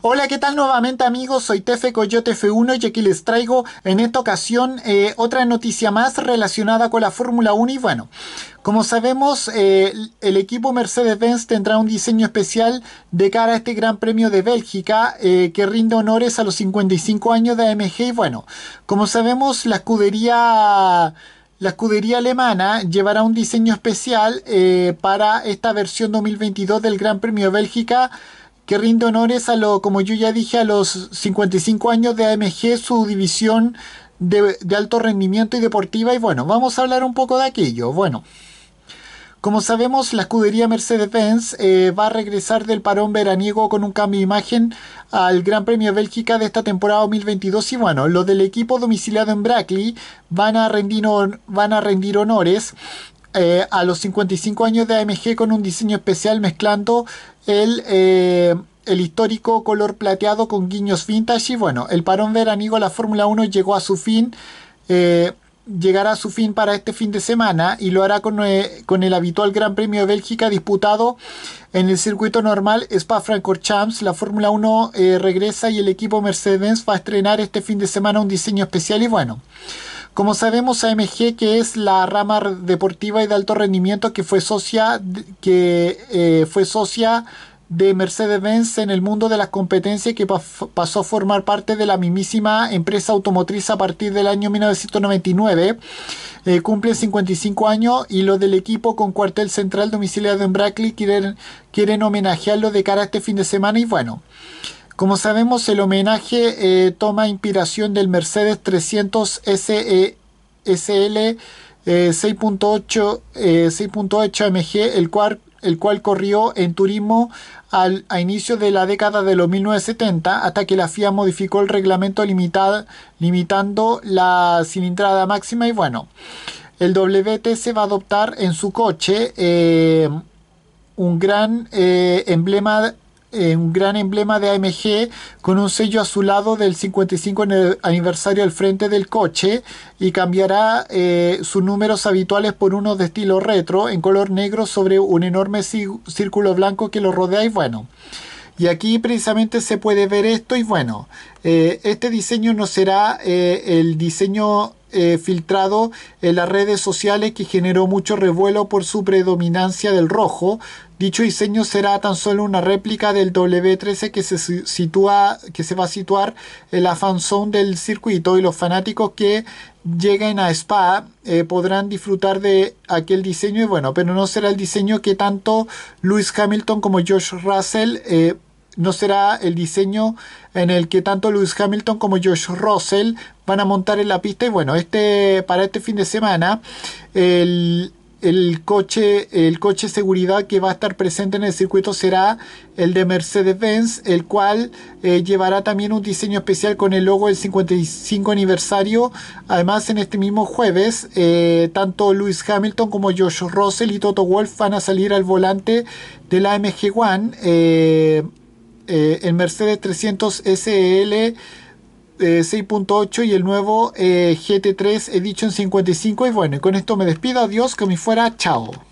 Hola, ¿qué tal nuevamente amigos? Soy Tefe Coyote F1 y aquí les traigo en esta ocasión eh, otra noticia más relacionada con la Fórmula 1 y bueno, como sabemos eh, el equipo Mercedes-Benz tendrá un diseño especial de cara a este Gran Premio de Bélgica eh, que rinde honores a los 55 años de AMG y bueno, como sabemos la escudería... La escudería alemana llevará un diseño especial para esta versión 2022 del Gran Premio de Bélgica que rinde honores a lo, como yo ya dije, a los 55 años de AMG, su división de, alto rendimiento y deportiva. Y bueno, vamos a hablar un poco de aquello. Bueno. Como sabemos, la escudería Mercedes-Benz eh, va a regresar del parón veraniego con un cambio de imagen al Gran Premio Bélgica de esta temporada 2022. Y bueno, los del equipo domiciliado en Brackley van a rendir, van a rendir honores eh, a los 55 años de AMG con un diseño especial mezclando eh, el, histórico color plateado con guiños vintage. Y bueno, el parón veranigo de la Fórmula 1 llegó a su fin. Eh, llegará a su fin para este fin de semana y lo hará con, con el habitual Gran Premio de Bélgica disputado en el circuito normal Spa-Francorchamps. La Fórmula 1 regresa y el equipo Mercedes va a estrenar este fin de semana un diseño especial y bueno. Como sabemos, AMG, que es la rama deportiva y de alto rendimiento que fue socia, que, eh, fue socia de Mercedes-Benz en el mundo de las competencias que pasó a formar parte de la mismísima empresa automotriz a partir del año 1999. Eh, cumple 55 años y los del equipo con cuartel central domiciliado en Brackley quieren, quieren homenajearlo de cara a este fin de semana y bueno. Como sabemos, el homenaje eh, toma inspiración del Mercedes 300 SE, SL 6.8 MG, el cual, corrió en turismo al, a inicios de la década de los 1970 hasta que la FIA modificó el reglamento limitando la cilindrada máxima y bueno, el se va a adoptar en su coche eh, un gran eh, emblema eh, un gran emblema de AMG con un sello azulado del 55 aniversario al frente del coche y cambiará eh, sus números habituales por unos de estilo retro en color negro sobre un enorme círculo blanco que lo rodea y bueno. Y aquí precisamente se puede ver esto y bueno, eh, este diseño no será el diseño eh, filtrado en las redes sociales que generó mucho revuelo por su predominancia del rojo. Dicho diseño será tan solo una réplica del W13 que se, sitúa, que se va a situar en la fanzone del circuito y los fanáticos que lleguen a Spa eh, podrán disfrutar de aquel diseño y bueno, pero no será el diseño que tanto Lewis Hamilton como Josh Russell eh, no será el diseño en el que tanto Lewis Hamilton como Josh Russell van a montar en la pista y bueno, este para este fin de semana el, coche, el coche seguridad que va a estar presente en el circuito será el de Mercedes-Benz, el cual eh, llevará también un diseño especial con el logo del 55 aniversario. Además, en este mismo jueves, eh, tanto Lewis Hamilton como Josh Russell y Toto Wolf van a salir al volante de la MG One. Eh, el Mercedes 300 SL 6.8 eh, y el nuevo eh, GT3 Edition 55. Y bueno, con esto me despido. Adiós, que me fuera. Chao.